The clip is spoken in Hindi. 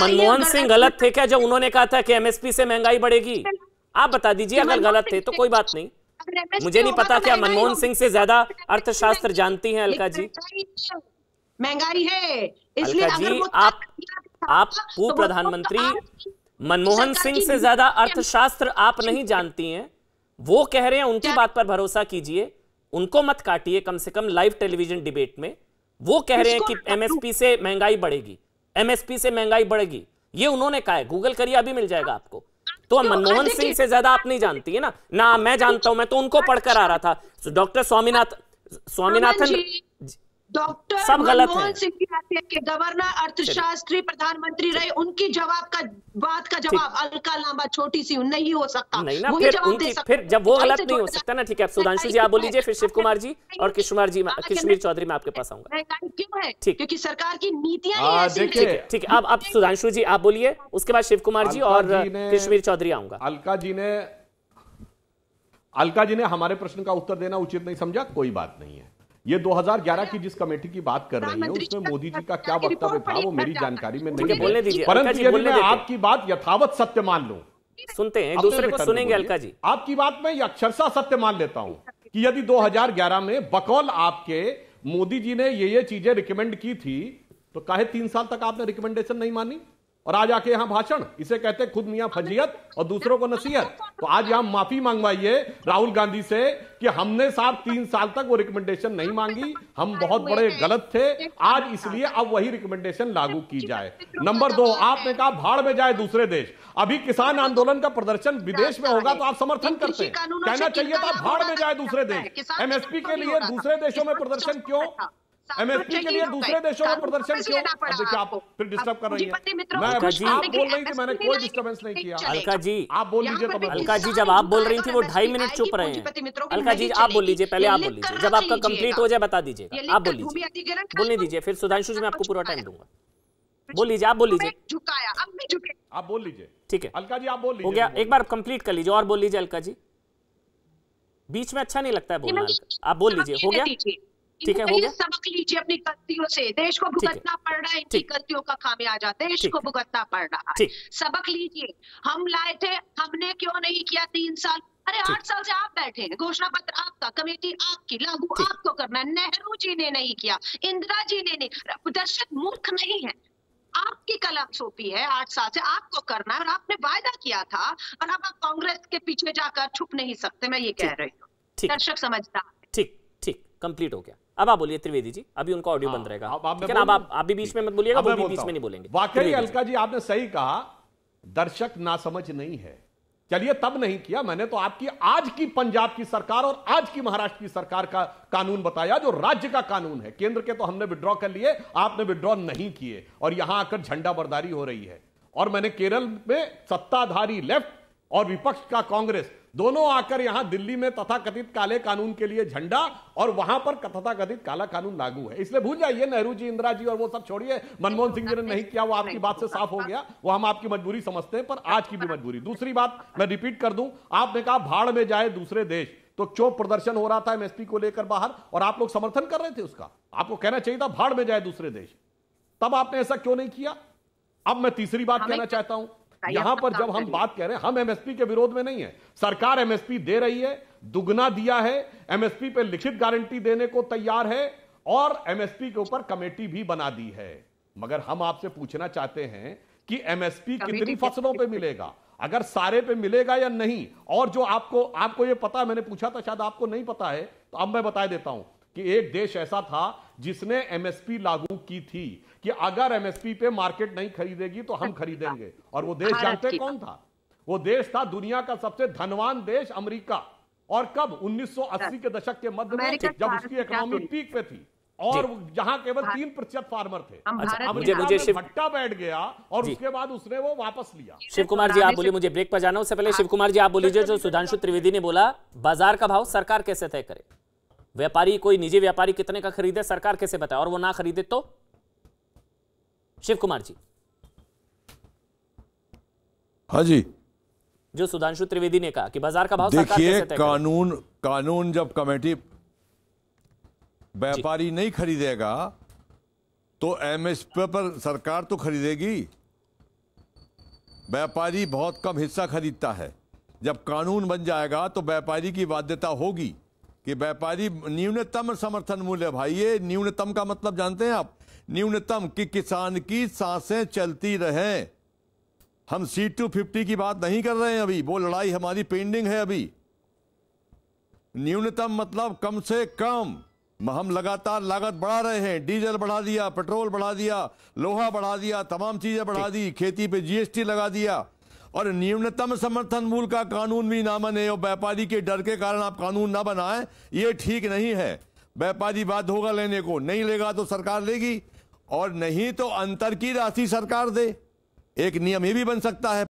मनमोहन सिंह गलत थे क्या जब उन्होंने कहा था कि एमएसपी से महंगाई बढ़ेगी आप बता दीजिए अगर गलत थे तो कोई बात नहीं मुझे नहीं पता तो क्या मनमोहन सिंह से ज्यादा अर्थशास्त्र जानती हैं अलका तो जी महंगाई है अलका जी आप आप पूर्व तो प्रधानमंत्री मनमोहन सिंह से ज्यादा अर्थशास्त्र आप नहीं जानती हैं वो कह रहे हैं उनकी बात पर भरोसा कीजिए उनको मत काटिए कम से कम लाइव टेलीविजन डिबेट में वो कह रहे हैं कि एमएसपी से महंगाई बढ़ेगी एमएसपी से महंगाई बढ़ेगी ये उन्होंने कहा है गूगल करिए अभी मिल जाएगा आपको तो मनमोहन सिंह से ज्यादा आप नहीं जानती है ना ना मैं जानता हूं मैं तो उनको पढ़कर आ रहा था डॉक्टर स्वामीनाथ हाँ स्वामीनाथन डॉक्टर सब गलत है सिंह के गवर्नर अर्थशास्त्री प्रधानमंत्री रहे उनकी जवाब का बात का जवाब अलका लांबा छोटी सी नहीं हो सकता नहीं ना फिर उनकी फिर जब वो गलत नहीं हो सकता ना ठीक है आप सुधांशु जी आप बोलिए फिर शिव कुमार जी और किशुमार जी किशमीर चौधरी मैं आपके पास आऊंगा क्यों है ठीक क्योंकि सरकार की नीतियां हाँ, ठीक है अब आप सुधांशु जी आप बोलिए उसके बाद शिव कुमार जी और किशमीर चौधरी आऊंगा अलका जी ने अलका जी ने हमारे प्रश्न का उत्तर देना उचित नहीं समझा कोई बात नहीं है ये 2011 की जिस कमेटी की बात कर रही है उसमें मोदी जी का क्या वक्तव्य था वो मेरी जानकारी में नहीं बोलने दीजिए परंतु यदि मैं आपकी बात यथावत सत्य मान लू सुनते हैं दूसरे को सुनेंगे अलका जी आपकी बात मैं अक्षरशा सत्य मान लेता हूं कि यदि 2011 में बकौल आपके मोदी जी ने ये ये चीजें रिकमेंड की थी तो काहे तीन साल तक आपने रिकमेंडेशन नहीं मानी और आज आके यहाँ भाषण इसे कहते खुद मियाँ फजीहत और दूसरों को नसीहत तो आज यहाँ माफी मांगवाइए राहुल गांधी से कि हमने साहब तीन साल तक वो रिकमेंडेशन नहीं मांगी हम बहुत बड़े गलत थे आज इसलिए अब वही रिकमेंडेशन लागू की जाए नंबर दो आपने कहा भाड़ में जाए दूसरे देश अभी किसान आंदोलन का प्रदर्शन विदेश में होगा तो आप समर्थन करते कहना चाहिए था भाड़ में जाए दूसरे देश एमएसपी के लिए दूसरे देशों में प्रदर्शन क्यों दूसरे देशों का प्रदर्शन क्यों नहीं किया अलका जी आप बोल लीजिए तो अलका जी जब आप बोल रही थी वो ढाई मिनट चुप रहे हैं अलका जी आप बोल लीजिए पहले आप बोल लीजिए जब आपका कंप्लीट हो जाए बता दीजिए आप बोल लीजिए बोलने दीजिए फिर सुधांशु जी मैं आपको पूरा टाइम दूंगा बोल लीजिए आप बोल लीजिए आप बोल लीजिए ठीक है अलका जी आप बोल लीजिए हो गया एक बार कंप्लीट कर लीजिए और बोल लीजिए अलका जी बीच में अच्छा नहीं लगता है बोलना आप बोल लीजिए हो गया ठीक है सबक लीजिए अपनी गलतियों से देश को भुगतना पड़ रहा है इनकी गलतियों का खामियाजा देश को भुगतना पड़ रहा है सबक लीजिए हम लाए थे हमने क्यों नहीं किया तीन साल अरे आठ साल से आप बैठे हैं घोषणा पत्र आपका कमेटी आपकी लागू आपको तो करना है नेहरू जी ने नहीं किया इंदिरा जी ने नहीं दर्शक मूर्ख नहीं है आपकी कलम सौंपी है आठ साल से आपको तो करना है और आपने वायदा किया था और अब आप कांग्रेस के पीछे जाकर छुप नहीं सकते मैं ये कह रही हूँ दर्शक समझता ठीक ठीक कंप्लीट हो गया अब आप बोलिए त्रिवेदी जी अभी उनका ऑडियो बंद हाँ, रहेगा आप भी बीच में मत बोलिएगा वो भी बीच में नहीं बोलेंगे वाकई अलका जी आपने सही कहा दर्शक ना समझ नहीं है चलिए तब नहीं किया मैंने तो आपकी आज की पंजाब की सरकार और आज की महाराष्ट्र की सरकार का कानून बताया जो राज्य का कानून है केंद्र के तो हमने विड्रॉ कर लिए आपने विड्रॉ नहीं किए और यहां आकर झंडा बर्दारी हो रही है और मैंने केरल में सत्ताधारी लेफ्ट और विपक्ष का कांग्रेस दोनों आकर यहां दिल्ली में तथाकथित काले कानून के लिए झंडा और वहां पर तथाकथित काला कानून लागू है इसलिए भूल जाइए नेहरू जी इंदिरा जी और वो सब छोड़िए मनमोहन सिंह जी ने नहीं किया वो आपकी बात से साफ हो गया वो हम आपकी मजबूरी समझते हैं पर आज की भी मजबूरी दूसरी बात मैं रिपीट कर दूं आपने कहा भाड़ में जाए दूसरे देश तो क्यों प्रदर्शन हो रहा था एमएसपी को लेकर बाहर और आप लोग समर्थन कर रहे थे उसका आपको कहना चाहिए था भाड़ में जाए दूसरे देश तब आपने ऐसा क्यों नहीं किया अब मैं तीसरी बात कहना चाहता हूं सकता यहां पर जब हम बात कर रहे हैं हम एमएसपी के विरोध में नहीं है सरकार एमएसपी दे रही है दुगना दिया है एमएसपी पे लिखित गारंटी देने को तैयार है और एमएसपी के ऊपर कमेटी भी बना दी है मगर हम आपसे पूछना चाहते हैं कि एमएसपी कितनी फसलों पे मिलेगा अगर सारे पे मिलेगा या नहीं और जो आपको आपको ये पता मैंने पूछा था शायद आपको नहीं पता है तो अब मैं बता देता हूं कि एक देश ऐसा था जिसने एमएसपी लागू की थी कि अगर एमएसपी पे मार्केट नहीं खरीदेगी तो हम खरीदेंगे और वो देश जानते कौन था वो देश था दुनिया का सबसे धनवान देश अमेरिका और कब 1980 के दशक के मध्य में जब उसकी इकोनॉमी पीक पे थी और जहां केवल तीन प्रतिशत फार्मर थे अच्छा, मुझे मुझे भट्टा बैठ गया और उसके बाद उसने वो वापस लिया शिव कुमार जी आप बोलिए मुझे ब्रेक पर जाना उससे पहले शिव कुमार जी आप बोलिए जो सुधांशु त्रिवेदी ने बोला बाजार का भाव सरकार कैसे तय करे व्यापारी कोई निजी व्यापारी कितने का खरीदे सरकार कैसे बताए और वो ना खरीदे तो शिव कुमार जी हाँ जी जो सुधांशु त्रिवेदी ने कहा कि बाजार का भाव देखिए कानून कानून जब कमेटी व्यापारी नहीं खरीदेगा तो एमएसपी पर सरकार तो खरीदेगी व्यापारी बहुत कम हिस्सा खरीदता है जब कानून बन जाएगा तो व्यापारी की बाध्यता होगी कि व्यापारी न्यूनतम समर्थन मूल्य भाई ये न्यूनतम का मतलब जानते हैं आप न्यूनतम कि किसान की सांसें चलती रहे हम सी टू फिफ्टी की बात नहीं कर रहे हैं अभी वो लड़ाई हमारी पेंडिंग है अभी न्यूनतम मतलब कम से कम हम लगातार लागत बढ़ा रहे हैं डीजल बढ़ा दिया पेट्रोल बढ़ा दिया लोहा बढ़ा दिया तमाम चीजें बढ़ा दी खेती पे जीएसटी लगा दिया और न्यूनतम समर्थन मूल्य का कानून भी ना बने और व्यापारी के डर के कारण आप कानून ना बनाएं ये ठीक नहीं है व्यापारी बात होगा लेने को नहीं लेगा तो सरकार लेगी और नहीं तो अंतर की राशि सरकार दे एक नियम ये भी बन सकता है